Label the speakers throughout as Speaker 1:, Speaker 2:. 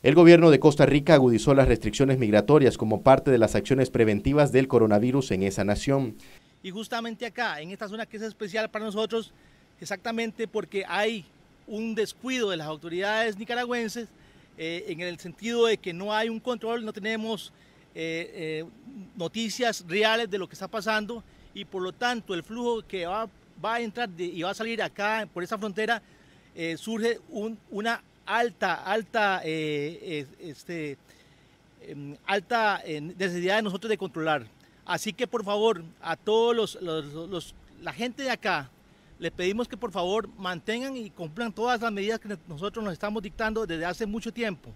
Speaker 1: El gobierno de Costa Rica agudizó las restricciones migratorias como parte de las acciones preventivas del coronavirus en esa nación.
Speaker 2: Y justamente acá, en esta zona que es especial para nosotros, exactamente porque hay un descuido de las autoridades nicaragüenses eh, en el sentido de que no hay un control, no tenemos eh, eh, noticias reales de lo que está pasando y por lo tanto el flujo que va, a entrar y va a salir acá por esa frontera surge un, una alta, alta, eh, este, em, alta necesidad de nosotros de controlar. Así que por favor, a todos los, los, la gente de acá, le pedimos que por favor mantengan y cumplan todas las medidas que nosotros nos estamos dictando desde hace mucho tiempo.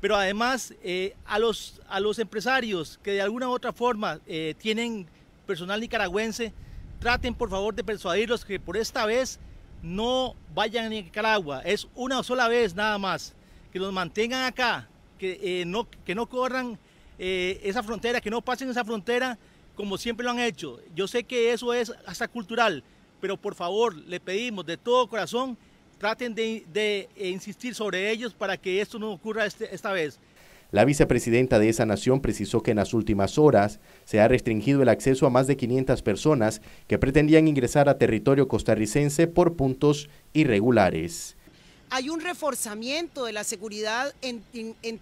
Speaker 2: Pero además eh, a, los, a los empresarios que de alguna u otra forma eh, tienen personal nicaragüense, traten por favor de persuadirlos que por esta vez no vayan a Nicaragua, es una sola vez nada más, que los mantengan acá, que, eh, no, corran eh, esa frontera, que no pasen esa frontera como siempre lo han hecho. Yo sé que eso es hasta cultural, pero por favor le pedimos de todo corazón, traten de, insistir sobre ellos para que esto no ocurra este, esta vez.
Speaker 1: La vicepresidenta de esa nación precisó que en las últimas horas se ha restringido el acceso a más de 500 personas que pretendían ingresar a territorio costarricense por puntos irregulares.
Speaker 3: Hay un reforzamiento de la seguridad en,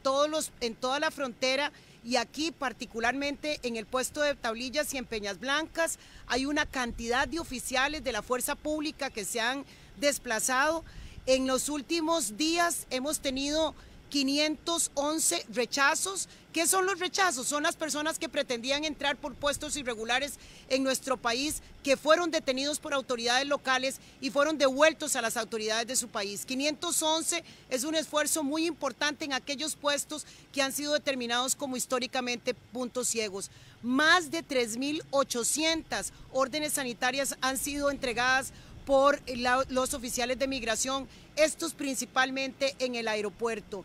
Speaker 3: todos los, en toda la frontera y aquí particularmente en el puesto de Tablillas y en Peñas Blancas hay una cantidad de oficiales de la fuerza pública que se han desplazado. En los últimos días hemos tenido 511 rechazos. ¿Qué son los rechazos? Son las personas que pretendían entrar por puestos irregulares en nuestro país, que fueron detenidos por autoridades locales y fueron devueltos a las autoridades de su país. 511 es un esfuerzo muy importante en aquellos puestos que han sido determinados como históricamente puntos ciegos. Más de 3.800 órdenes sanitarias han sido entregadas por los oficiales de migración, estos principalmente en el aeropuerto.